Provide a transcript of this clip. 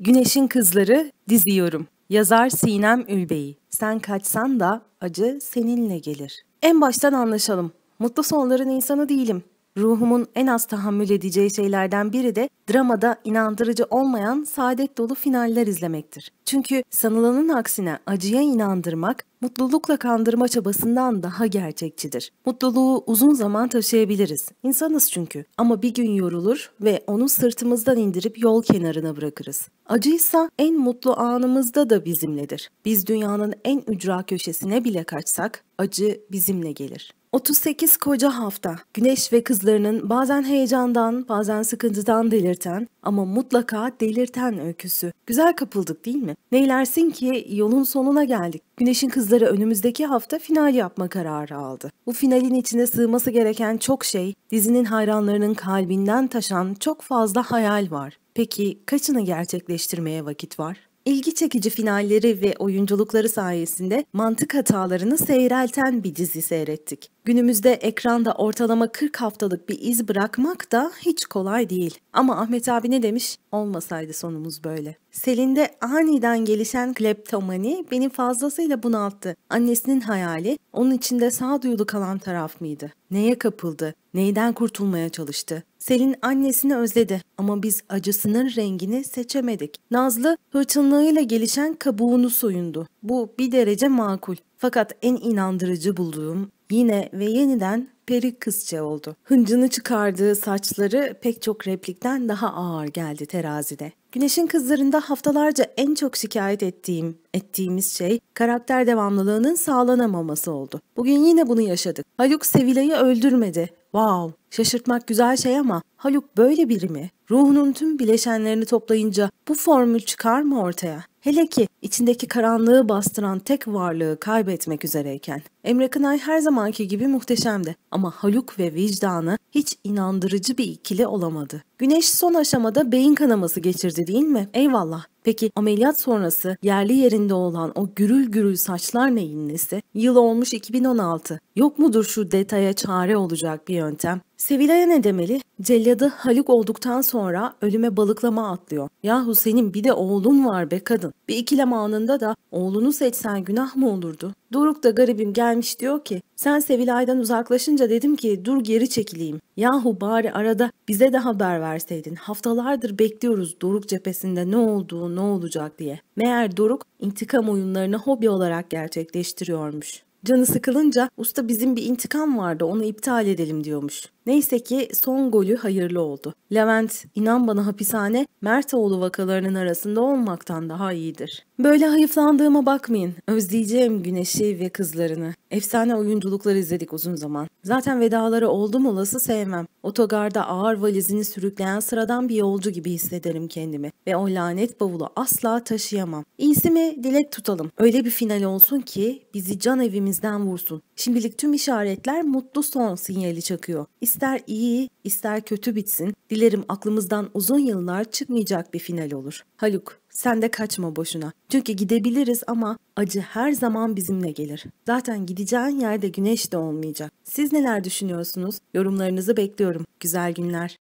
Güneşin Kızları diziyorum. Yazar Sinem Ülbeyi. Sen kaçsan da acı seninle gelir. En baştan anlaşalım. Mutlu sonların insanı değilim. Ruhumun en az tahammül edeceği şeylerden biri de dramada inandırıcı olmayan saadet dolu finaller izlemektir. Çünkü sanılanın aksine acıya inandırmak mutlulukla kandırma çabasından daha gerçekçidir. Mutluluğu uzun zaman taşıyabiliriz. İnsanız çünkü. Ama bir gün yorulur ve onu sırtımızdan indirip yol kenarına bırakırız. Acıysa en mutlu anımızda da bizimledir. Biz dünyanın en ücra köşesine bile kaçsak acı bizimle gelir. 38 koca hafta, güneş ve kızlarının bazen heyecandan, bazen sıkıntıdan delirten ama mutlaka delirten öyküsü. Güzel kapıldık değil mi? Neylersin ki yolun sonuna geldik. Güneş'in kızları önümüzdeki hafta final yapma kararı aldı. Bu finalin içine sığması gereken çok şey, dizinin hayranlarının kalbinden taşan çok fazla hayal var. Peki kaçını gerçekleştirmeye vakit var? İlgi çekici finalleri ve oyunculukları sayesinde mantık hatalarını seyrelten bir dizi seyrettik. Günümüzde ekranda ortalama 40 haftalık bir iz bırakmak da hiç kolay değil. Ama Ahmet abi ne demiş? Olmasaydı sonumuz böyle. Selin'de aniden gelişen kleptomani beni fazlasıyla bunalttı. Annesinin hayali onun içinde sağduyulu kalan taraf mıydı? Neye kapıldı? Neyden kurtulmaya çalıştı? Selin annesini özledi ama biz acısının rengini seçemedik. Nazlı hırçınlığıyla gelişen kabuğunu soyundu. Bu bir derece makul. Fakat en inandırıcı bulduğum yine ve yeniden peri kızça oldu. Hıncını çıkardığı saçları pek çok replikten daha ağır geldi terazide. Güneşin kızlarında haftalarca en çok şikayet ettiğim, ettiğimiz şey karakter devamlılığının sağlanamaması oldu. Bugün yine bunu yaşadık. Haluk Sevile'yi öldürmedi. Wow! Şaşırtmak güzel şey ama Haluk böyle biri mi? Ruhunun tüm bileşenlerini toplayınca bu formül çıkar mı ortaya? Hele ki içindeki karanlığı bastıran tek varlığı kaybetmek üzereyken. Emre Kınay her zamanki gibi muhteşemdi ama Haluk ve vicdanı hiç inandırıcı bir ikili olamadı. Güneş son aşamada beyin kanaması geçirdi değil mi? Eyvallah. Peki ameliyat sonrası yerli yerinde olan o gürül gürül saçlar neyin nesi? Yıl olmuş 2016. Yok mudur şu detaya çare olacak bir yöntem? Sevilay'a ne demeli? Celladı Haluk olduktan sonra ölüme balıklama atlıyor. Yahu senin bir de oğlun var be kadın. Bir ikilem anında da oğlunu seçsen günah mı olurdu? Doruk da garibim gelmiş diyor ki sen Sevilay'dan uzaklaşınca dedim ki dur geri çekileyim. Yahu bari arada bize de haber verseydin. Haftalardır bekliyoruz Doruk cephesinde ne olduğu ne olacak diye. Meğer Doruk intikam oyunlarını hobi olarak gerçekleştiriyormuş. Canı sıkılınca usta bizim bir intikam vardı onu iptal edelim diyormuş. Neyse ki son golü hayırlı oldu. Levent inan bana hapishane Mertoğlu vakalarının arasında olmaktan daha iyidir. Böyle hayıflandığıma bakmayın. Özleyeceğim güneşi ve kızlarını. Efsane oyunculuklar izledik uzun zaman. Zaten vedaları oldum olası sevmem. Otogarda ağır valizini sürükleyen sıradan bir yolcu gibi hissederim kendimi. Ve o lanet bavulu asla taşıyamam. İyisi mi dilek tutalım. Öyle bir final olsun ki bizi can evimizden vursun. Şimdilik tüm işaretler mutlu son sinyali çakıyor. İster iyi ister kötü bitsin. Dilerim aklımızdan uzun yıllar çıkmayacak bir final olur. Haluk sen de kaçma boşuna. Çünkü gidebiliriz ama acı her zaman bizimle gelir. Zaten gideceğin yerde güneş de olmayacak. Siz neler düşünüyorsunuz? Yorumlarınızı bekliyorum. Güzel günler.